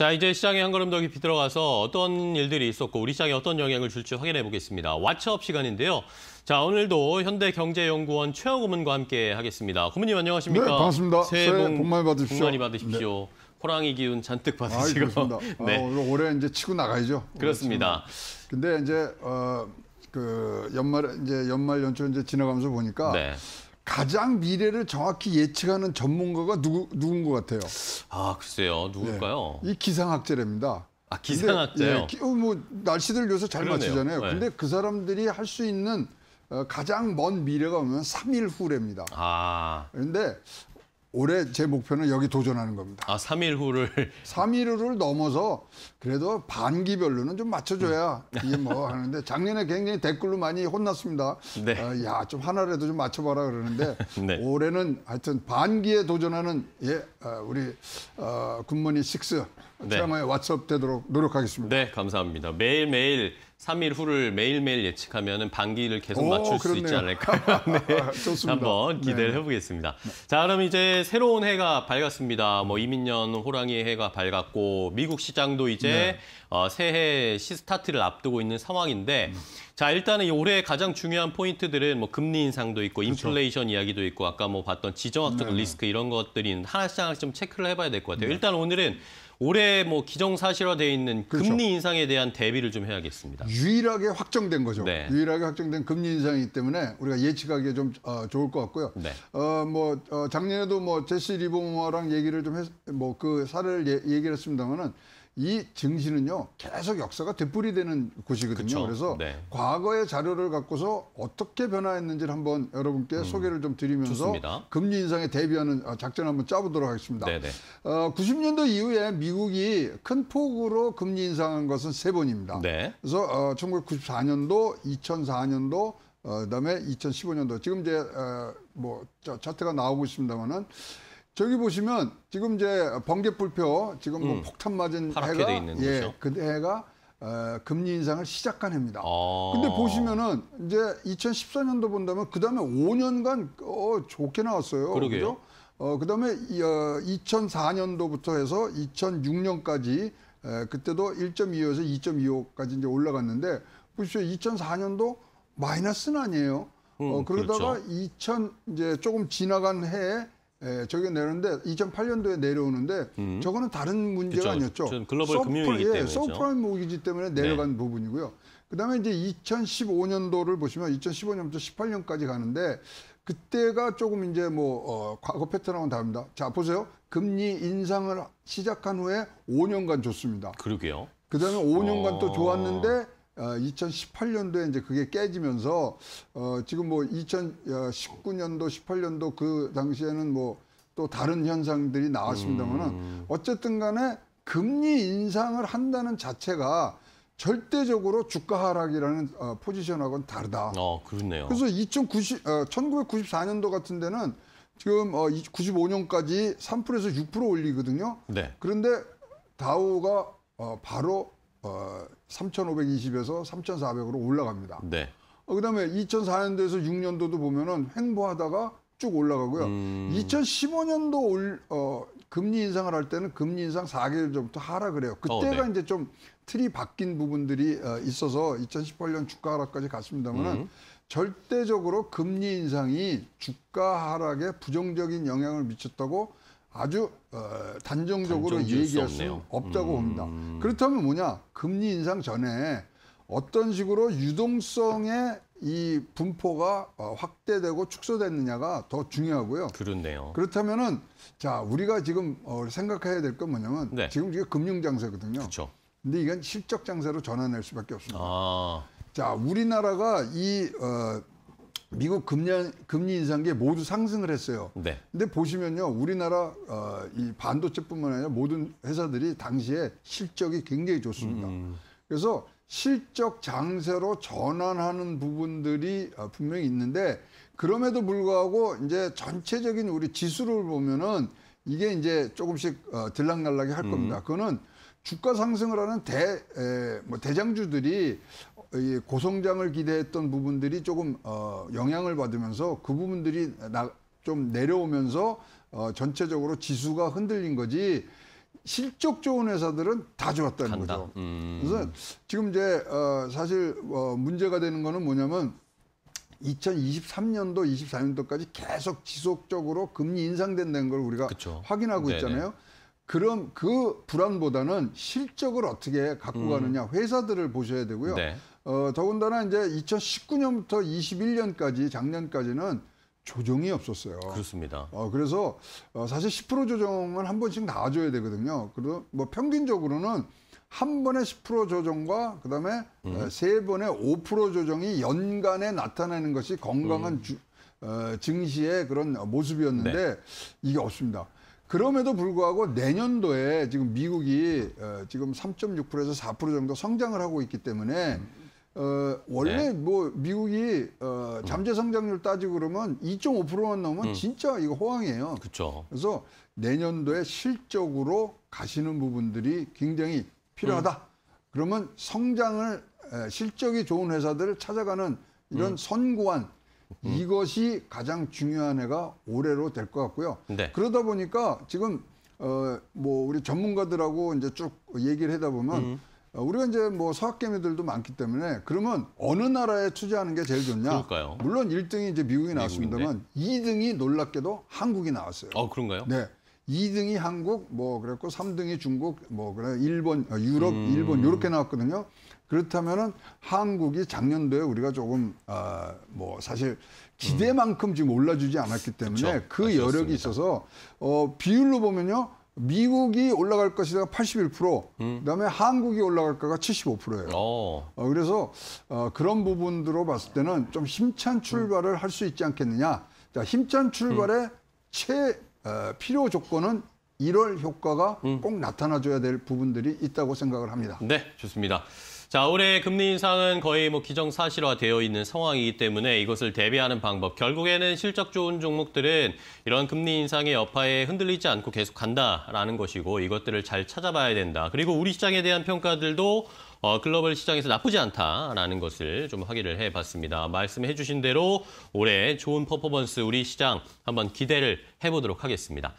자, 이제 시장에 한 걸음 더 깊이 들어가서 어떤 일들이 있었고 우리 시장에 어떤 영향을 줄지 확인해 보겠습니다. 왓츠업 시간인데요. 자, 오늘도 현대경제연구원 최영 고문과 함께 하겠습니다. 고문님 안녕하십니까? 네, 반갑습니다. 새해 복, 새해 복 많이 받으십시오. 복 많이 받으십시오. 네. 호랑이 기운 잔뜩 받으시고. 아, 습니다 네. 어, 올해 이제 치고 나가야죠. 그렇습니다. 근데 이제 어, 그 연말 이제 연말 연초 이제 지나가면서 보니까 네. 가장 미래를 정확히 예측하는 전문가가 누구 누군 것 같아요? 아 글쎄요 누굴까요? 네, 이 기상학자랍니다. 아 기상학자요? 예, 어, 뭐 날씨들 요새 잘 그러네요. 맞추잖아요. 네. 근데 그 사람들이 할 수 있는 어, 가장 먼 미래가 오면 3일 후랍니다. 아. 그데 올해 제 목표는 여기 도전하는 겁니다. 아, 3일 후를 3일 후를 넘어서 그래도 반기별로는 좀 맞춰줘야 이게 뭐 하는데 작년에 굉장히 댓글로 많이 혼났습니다. 네. 어, 아, 야좀 하나라도 좀 맞춰봐라 그러는데 네. 올해는 하여튼 반기에 도전하는 예 어, 우리 어, 굿모닝 식스 네. 최양의 왓츠업 되도록 노력하겠습니다. 네 감사합니다. 매일 매일. 3일 후를 매일매일 예측하면 반기를 계속 맞출 오, 수 있지 않을까요? 네. 좋습니다. 한번 네. 기대를 네. 해보겠습니다. 자, 그럼 이제 새로운 해가 밝았습니다. 뭐 이민년 호랑이 해가 밝았고 미국 시장도 이제 네. 어, 새해 시스타트를 앞두고 있는 상황인데 음. 자, 일단은 올해 가장 중요한 포인트들은 뭐 금리 인상도 있고 그렇죠. 인플레이션 이야기도 있고 아까 뭐 봤던 지정학적 네. 리스크 이런 것들이 하나씩 하나씩 좀 체크를 해봐야 될 것 같아요. 네. 일단 오늘은 올해 뭐 기정사실화되어 있는 그렇죠. 금리 그렇죠. 인상에 대한 대비를 좀 해야겠습니다. 유일하게 확정된 거죠. 네. 유일하게 확정된 금리 인상이기 때문에 우리가 예측하기에 좀 어, 좋을 것 같고요. 네. 어, 뭐 어, 작년에도 뭐 제시 리보머랑 얘기를 좀뭐그 사례를 예, 얘기를 했습니다마는 이 증시는요 계속 역사가 되풀이되는 곳이거든요. 그쵸? 그래서 네. 과거의 자료를 갖고서 어떻게 변화했는지를 한번 여러분께 음, 소개를 좀 드리면서 좋습니다. 금리 인상에 대비하는 어, 작전 을 한번 짜보도록 하겠습니다. 네, 네. 어, 90년도 이후에 미국이 큰 폭으로 금리 인상한 것은 세 번입니다. 네. 그래서 어, 1994년도, 2004년도 어, 그다음에 2015년도 지금 이제 어, 뭐 저, 차트가 나오고 있습니다만은 저기 보시면 지금 이제 번개불표 지금 뭐 음, 폭탄 맞은 해가 있는 예, 그 해가 어, 금리 인상을 시작한 해입니다. 아 근데 보시면은 이제 2014년도 본다면 그 다음에 5년간 어, 좋게 나왔어요. 그러게요. 그죠? 어, 그 다음에 어, 2004년도부터 해서 2006년까지 에, 그때도 1.25에서 2.25까지 이제 올라갔는데 보십시오. 2004년도 마이너스는 아니에요. 음, 어, 그러다가 그렇죠. 2000 이제 조금 지나간 해에 예, 저게 내는데 2008년도에 내려오는데 음. 저거는 다른 문제가 그쵸. 아니었죠. 글로벌 서프라, 금융위기 예, 때문에 서프라임 모기지 때문에 내려간 네. 부분이고요. 그다음에 이제 2015년도를 보시면 2015년부터 18년까지 가는데 그때가 조금 이제 뭐 어, 과거 패턴하고는 다릅니다. 자 보세요. 금리 인상을 시작한 후에 5년간 좋습니다. 그러게요. 그다음에 5년간 어... 또 좋았는데 어, 2018년도에 이제 그게 깨지면서 어 지금 뭐 2019년도 18년도 그 당시에는 뭐 또 다른 현상들이 나왔습니다만은 음. 어쨌든 간에 금리 인상을 한다는 자체가 절대적으로 주가 하락이라는 어, 포지션하고는 다르다. 어, 그렇네요. 그래서 2090, 어, 1994년도 같은 데는 지금 어, 95년까지 3%에서 6% 올리거든요. 네. 그런데 다우가 어, 바로 어, 3,520에서 3,400으로 올라갑니다. 네. 어, 그다음에 2004년도에서 6년도도 보면은 횡보하다가 쭉 올라가고요. 음... 2015년도 올, 어, 금리 인상을 할 때는 금리 인상 4개월 전부터 하락을 해요. 그때가 어, 네. 이제 좀 틀이 바뀐 부분들이 어, 있어서 2018년 주가 하락까지 갔습니다만은 음... 절대적으로 금리 인상이 주가 하락에 부정적인 영향을 미쳤다고 아주 어, 단정적으로 얘기할 수, 수 없다고 음. 봅니다. 그렇다면 뭐냐? 금리 인상 전에 어떤 식으로 유동성의 이 분포가 어, 확대되고 축소됐느냐가 더 중요하고요. 그렇네요. 그렇다면은 자 우리가 지금 어, 생각해야 될 건 뭐냐면 네. 지금 이게 금융 장세거든요. 그렇죠. 근데 이건 실적 장세로 전환할 수밖에 없습니다. 아. 자 우리나라가 이 어, 미국 금리, 금리 인상기에 모두 상승을 했어요. 네. 근데 보시면요, 우리나라 어, 이 반도체뿐만 아니라 모든 회사들이 당시에 실적이 굉장히 좋습니다. 음. 그래서 실적 장세로 전환하는 부분들이 어, 분명히 있는데 그럼에도 불구하고 이제 전체적인 우리 지수를 보면은 이게 이제 조금씩 어, 들락날락이 할 음. 겁니다. 음. 그거는 주가 상승을 하는 대, 에, 뭐 대장주들이 이 고성장을 기대했던 부분들이 조금 어, 영향을 받으면서 그 부분들이 나, 좀 내려오면서 어, 전체적으로 지수가 흔들린 거지 실적 좋은 회사들은 다 좋았다는 간다. 거죠. 음. 그래서 지금 이제 어, 사실 어, 문제가 되는 거는 뭐냐면 2023년도, 24년도까지 계속 지속적으로 금리 인상된다는 걸 우리가 그쵸. 확인하고 네네. 있잖아요. 그럼 그 불안보다는 실적을 어떻게 갖고 음. 가느냐 회사들을 보셔야 되고요. 네. 어, 더군다나 이제 2019년부터 21년까지 작년까지는 조정이 없었어요. 그렇습니다. 어, 그래서 어, 사실 10% 조정은 한 번씩 나와줘야 되거든요. 그래서 뭐 평균적으로는 한 번에 10% 조정과 그다음에 음. 어, 세 번에 5% 조정이 연간에 나타나는 것이 건강한 음. 주, 어, 증시의 그런 모습이었는데 네. 이게 없습니다. 그럼에도 불구하고 내년도에 지금 미국이 어, 지금 3.6%에서 4% 정도 성장을 하고 있기 때문에 음. 어, 원래 네. 뭐 미국이 어, 잠재 성장률 따지고 그러면 2.5%만 넘으면 음. 진짜 이거 호황이에요. 그쵸. 그래서 내년도에 실적으로 가시는 부분들이 굉장히 필요하다. 음. 그러면 성장을 에, 실적이 좋은 회사들을 찾아가는 이런 음. 선구안 음. 이것이 가장 중요한 해가 올해로 될 것 같고요. 네. 그러다 보니까 지금 어, 뭐 우리 전문가들하고 이제 쭉 얘기를 하다 보면 음. 어, 우리가 이제 뭐 서학개미들도 많기 때문에 그러면 어느 나라에 투자하는 게 제일 좋냐? 그럴까요? 물론 1등이 이제 미국이 나왔습니다만 미국인데? 2등이 놀랍게도 한국이 나왔어요. 어, 그런가요? 네. 2등이 한국, 뭐 그랬고 3등이 중국, 뭐 그래 일본, 어, 유럽, 음... 일본 이렇게 나왔거든요. 그렇다면은 한국이 작년도에 우리가 조금 아뭐 사실 기대만큼 지금 올라주지 않았기 때문에 그쵸, 그아쉬습니다 여력이 있어서 어 비율로 보면요. 미국이 올라갈 것이다 81%, 음. 그다음에 한국이 올라갈 거가 75%예요. 어. 어. 그래서 어, 그런 부분으로 봤을 때는 좀 힘찬 출발을 음. 할수 있지 않겠느냐. 자, 힘찬 출발의 음. 최 어, 필요 조건은 1월 효과가 음. 꼭 나타나줘야 될 부분들이 있다고 생각을 합니다. 네, 좋습니다. 자, 올해 금리 인상은 거의 뭐 기정사실화되어 있는 상황이기 때문에 이것을 대비하는 방법, 결국에는 실적 좋은 종목들은 이런 금리 인상의 여파에 흔들리지 않고 계속 간다라는 것이고 이것들을 잘 찾아봐야 된다. 그리고 우리 시장에 대한 평가들도 어, 글로벌 시장에서 나쁘지 않다라는 것을 좀 확인을 해봤습니다. 말씀해 주신 대로 올해 좋은 퍼포먼스 우리 시장 한번 기대를 해보도록 하겠습니다.